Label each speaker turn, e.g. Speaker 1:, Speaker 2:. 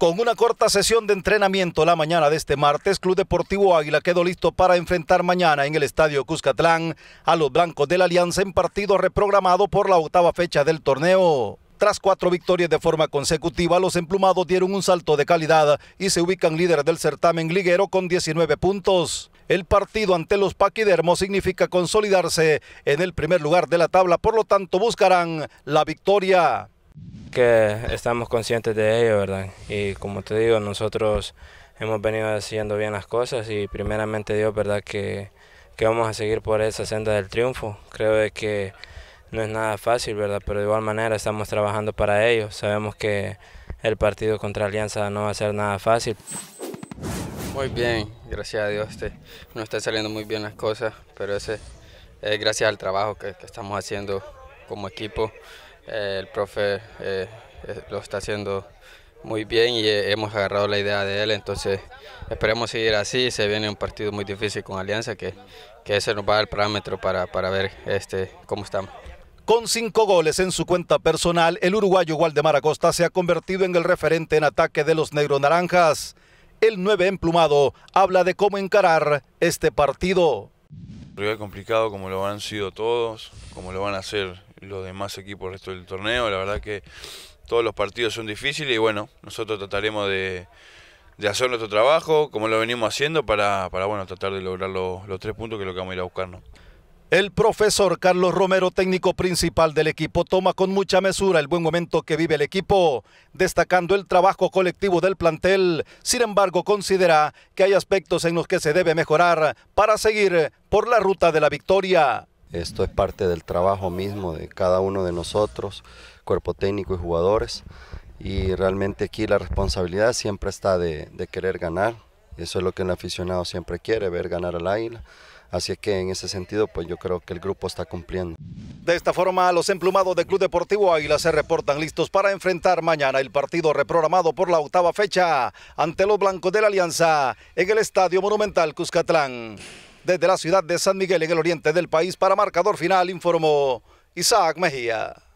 Speaker 1: Con una corta sesión de entrenamiento la mañana de este martes, Club Deportivo Águila quedó listo para enfrentar mañana en el Estadio Cuscatlán a los blancos de la Alianza en partido reprogramado por la octava fecha del torneo. Tras cuatro victorias de forma consecutiva, los emplumados dieron un salto de calidad y se ubican líderes del certamen liguero con 19 puntos. El partido ante los paquidermos significa consolidarse en el primer lugar de la tabla, por lo tanto buscarán la victoria
Speaker 2: que estamos conscientes de ello, ¿verdad? Y como te digo, nosotros hemos venido haciendo bien las cosas y primeramente Dios, ¿verdad? Que, vamos a seguir por esa senda del triunfo. Creo de que no es nada fácil, ¿verdad? Pero de igual manera estamos trabajando para ello. Sabemos que el partido contra Alianza no va a ser nada fácil. Muy bien, gracias
Speaker 3: a Dios. Este, no está saliendo muy bien las cosas, pero ese es gracias al trabajo que, que estamos haciendo como equipo. Eh, el profe eh, eh, lo está haciendo muy bien y hemos agarrado la idea de él, entonces esperemos seguir así, se viene un partido muy difícil con Alianza, que, ese nos va a dar el parámetro para, para ver este, cómo
Speaker 1: estamos. Con cinco goles en su cuenta personal, el uruguayo Waldemar Acosta se ha convertido en el referente en ataque de los negro naranjas. El 9 emplumado habla de cómo encarar este partido.
Speaker 4: Rival complicado como lo han sido todos, como lo van a hacer los demás equipos resto del torneo. La verdad que todos los partidos son difíciles y bueno, nosotros trataremos de, hacer nuestro trabajo como lo venimos haciendo para, bueno, tratar de lograr los, tres puntos que lo que vamos a ir a buscarnos. El profesor Carlos Romero,
Speaker 1: técnico principal del equipo, toma con mucha mesura el buen momento que vive el equipo, destacando el trabajo colectivo del plantel. Sin embargo, considera que hay aspectos en los que se debe mejorar para seguir por la ruta de la victoria.
Speaker 5: Esto es parte del trabajo mismo de cada uno de nosotros, cuerpo técnico y jugadores. Y realmente aquí la responsabilidad siempre está de, querer ganar. Eso es lo que el aficionado siempre quiere, ver ganar al águila. Así que en ese sentido, pues yo creo que el grupo está cumpliendo.
Speaker 1: De esta forma, los emplumados de Club Deportivo Águila se reportan listos para enfrentar mañana el partido reprogramado por la octava fecha ante los blancos de la Alianza en el Estadio Monumental Cuscatlán. Desde la ciudad de San Miguel, en el oriente del país, para marcador final, informó Isaac Mejía.